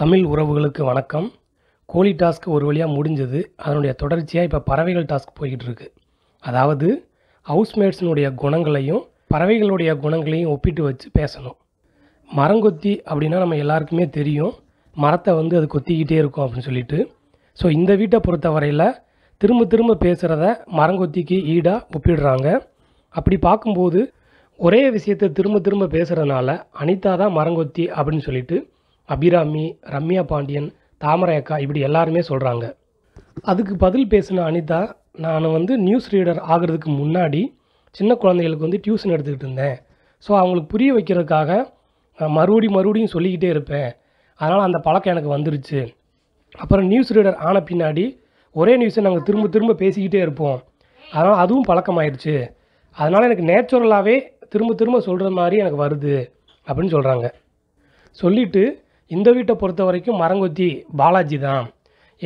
தமிழ் உறவுகளுக்கு வணக்கம் கோழி டாஸ்க் ஒரு வழியாக முடிஞ்சது அதனுடைய தொடர்ச்சியாக இப்போ பறவைகள் டாஸ்க் போய்கிட்டு இருக்கு அதாவது ஹவுஸ்மேட்ஸினுடைய குணங்களையும் பறவைகளுடைய குணங்களையும் ஒப்பிட்டு வச்சு பேசணும் மரங்கொத்தி அப்படின்னா நம்ம எல்லாருக்குமே தெரியும் மரத்தை வந்து அது கொத்திக்கிட்டே இருக்கும் அப்படின்னு சொல்லிட்டு ஸோ இந்த வீட்டை பொறுத்த வரையில் திரும்ப திரும்ப பேசுகிறத மரங்கொத்திக்கு ஈடாக ஒப்பிடுறாங்க அப்படி பார்க்கும்போது ஒரே விஷயத்தை திரும்ப திரும்ப பேசுகிறதுனால அனிதா தான் மரங்கொத்தி அப்படின்னு சொல்லிட்டு அபிராமி ரம்யா பாண்டியன் தாமரை அக்கா இப்படி எல்லாருமே சொல்கிறாங்க அதுக்கு பதில் பேசின அனிதா நான் வந்து நியூஸ் ரீடர் ஆகிறதுக்கு முன்னாடி சின்ன குழந்தைகளுக்கு வந்து டியூஷன் எடுத்துக்கிட்டு இருந்தேன் ஸோ அவங்களுக்கு புரிய வைக்கிறதுக்காக மறுபடி மறுபடியும் சொல்லிக்கிட்டே இருப்பேன் அதனால் அந்த பழக்கம் எனக்கு வந்துருச்சு அப்புறம் நியூஸ் ரீடர் ஆன பின்னாடி ஒரே நியூஸை நாங்கள் திரும்ப திரும்ப பேசிக்கிட்டே இருப்போம் அதனால் அதுவும் பழக்கமாயிருச்சு அதனால் எனக்கு நேச்சுரலாகவே திரும்ப திரும்ப சொல்கிற மாதிரி எனக்கு வருது அப்படின்னு சொல்கிறாங்க சொல்லிவிட்டு இந்த வீட்டை பொறுத்த வரைக்கும் மரங்கொத்தி பாலாஜி தான்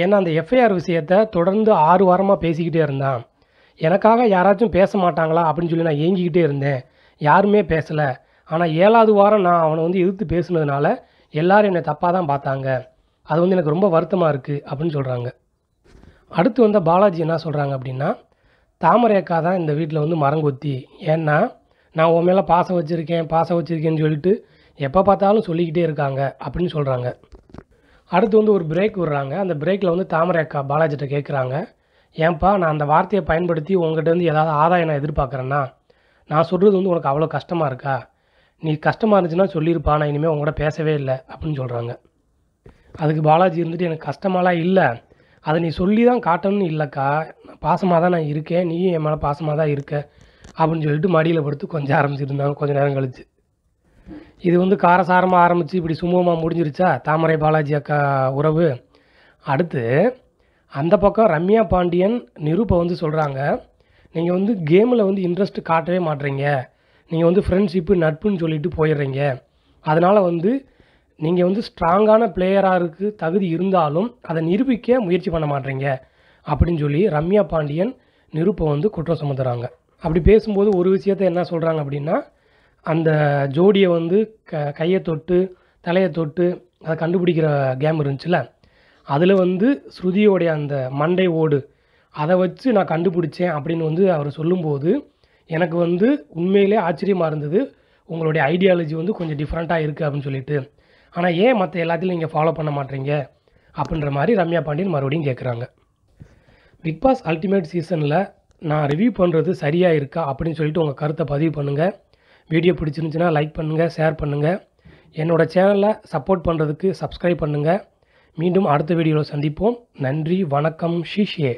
ஏன்னா அந்த எஃப்ஐஆர் விஷயத்தை தொடர்ந்து ஆறு வாரமாக பேசிக்கிட்டே இருந்தான் எனக்காக யாராச்சும் பேச மாட்டாங்களா அப்படின்னு சொல்லி நான் ஏங்கிக்கிட்டே இருந்தேன் யாருமே பேசலை ஆனால் ஏழாவது வாரம் நான் அவனை வந்து எதிர்த்து பேசுனதுனால எல்லாரும் என்னை தப்பாக தான் பார்த்தாங்க அது வந்து எனக்கு ரொம்ப வருத்தமாக இருக்குது அப்படின்னு சொல்கிறாங்க அடுத்து வந்த பாலாஜி என்ன சொல்கிறாங்க அப்படின்னா தாமரை அக்கா தான் இந்த வீட்டில் வந்து மரங்கொத்தி ஏன்னா நான் உன் மேலே பாசம் வச்சுருக்கேன் பாசம் வச்சுருக்கேன்னு சொல்லிட்டு எப்போ பார்த்தாலும் சொல்லிக்கிட்டே இருக்காங்க அப்படின்னு சொல்கிறாங்க அடுத்து வந்து ஒரு பிரேக் விடுறாங்க அந்த பிரேக்கில் வந்து தாமரை அக்கா பாலாஜிட்ட கேட்குறாங்க ஏன்பா நான் அந்த வார்த்தையை பயன்படுத்தி உங்கள்கிட்ட வந்து ஏதாவது ஆதாயம் நான் எதிர்பார்க்குறேன்னா நான் சொல்கிறது வந்து உனக்கு அவ்வளோ கஷ்டமாக இருக்கா நீ கஷ்டமாக இருந்துச்சுன்னா சொல்லியிருப்பா நான் இனிமேல் உங்கள்கிட்ட பேசவே இல்லை அப்படின்னு சொல்கிறாங்க அதுக்கு பாலாஜி இருந்துட்டு எனக்கு கஷ்டமாலாம் இல்லை அதை நீ சொல்லி தான் காட்டணும்னு இல்லைக்கா பாசமாக தான் நான் இருக்கேன் நீயும் என் மேலே பாசமாக தான் இருக்க அப்படின்னு சொல்லிட்டு மடியில் படுத்து கொஞ்சம் ஆரம்பிச்சிருந்தாங்க கொஞ்சம் நேரம் கழிச்சு இது வந்து காரசாரமாக ஆரம்பித்து இப்படி சுமூகமாக முடிஞ்சிருச்சா தாமரை பாலாஜி அக்கா உறவு அடுத்து அந்த பக்கம் ரம்யா பாண்டியன் நிரூபா வந்து சொல்கிறாங்க நீங்கள் வந்து கேமில் வந்து இன்ட்ரெஸ்ட் காட்டவே மாட்டுறீங்க நீங்கள் வந்து ஃப்ரெண்ட்ஷிப்பு நட்புன்னு சொல்லிட்டு போயிடுறீங்க அதனால் வந்து நீங்கள் வந்து ஸ்ட்ராங்கான பிளேயராக இருக்கு தகுதி இருந்தாலும் அதை நிரூபிக்க முயற்சி பண்ண மாட்றீங்க அப்படின்னு சொல்லி ரம்யா பாண்டியன் நிருப்பை வந்து குற்றம் சுமத்துறாங்க அப்படி பேசும்போது ஒரு விஷயத்த என்ன சொல்கிறாங்க அப்படின்னா அந்த ஜோடியை வந்து க கையை தொட்டு தலையை தொட்டு அதை கண்டுபிடிக்கிற கேம் இருந்துச்சுல்ல அதில் வந்து ஸ்ருதியோடைய அந்த மண்டை ஓடு அதை வச்சு நான் கண்டுபிடிச்சேன் அப்படின்னு வந்து அவர் சொல்லும்போது எனக்கு வந்து உண்மையிலே ஆச்சரியமாக இருந்தது உங்களுடைய ஐடியாலஜி வந்து கொஞ்சம் டிஃப்ரெண்ட்டாக இருக்குது அப்படின்னு சொல்லிட்டு ஆனால் ஏன் மற்ற எல்லாத்தையும் நீங்கள் ஃபாலோ பண்ண மாட்டீங்க அப்படின்ற மாதிரி ரம்யா பாண்டியன் மறுபடியும் கேட்குறாங்க பிக் பாஸ் அல்டிமேட் சீசனில் நான் ரிவ்யூ பண்ணுறது சரியாக இருக்கா அப்படின்னு சொல்லிட்டு உங்கள் கருத்தை பதிவு பண்ணுங்கள் வீடியோ பிடிச்சிருந்துச்சுன்னா லைக் பண்ணுங்கள் ஷேர் பண்ணுங்கள் என்னோடய சேனலை சப்போர்ட் பண்ணுறதுக்கு சப்ஸ்கிரைப் பண்ணுங்கள் மீண்டும் அடுத்த வீடியோவில் சந்திப்போம் நன்றி வணக்கம் ஷிஷே